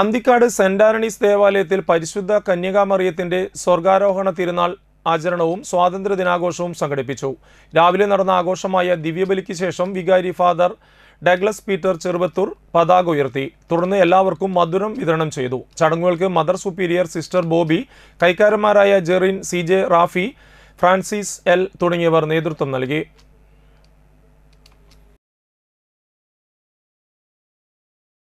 Anthikad saint Antony's ദേവാലയത്തിൽ പരിശുദ്ധ കന്യകാമറിയത്തിന്റെ സ്വർഗാരോഹണ തിരുനാൾ ആചരണവും സ്വാതന്ത്ര്യ ദിനാഘോഷവും സംഘടിപ്പിച്ചു രാവിലെ നടന്ന ആഘോഷമായ ദിവ്യബലിക്ക് ശേഷം വികാരി ഫാദർ ഡഗ്ലസ് പീറ്റർ ചെറുപത്തൂർ പതാക ഉയർത്തി തുടർന്ന് എല്ലാവർക്കും മധുരം വിതരണം ചെയ്തു ചടങ്ങുകൾക്ക് മദർ സുപ്പീരിയർ സിസ്റ്റർ ബോബി കൈക്കാരന്മാരായ Jerin C J Rafi Francis L തുടങ്ങിയവർ നേതൃത്വം നൽകി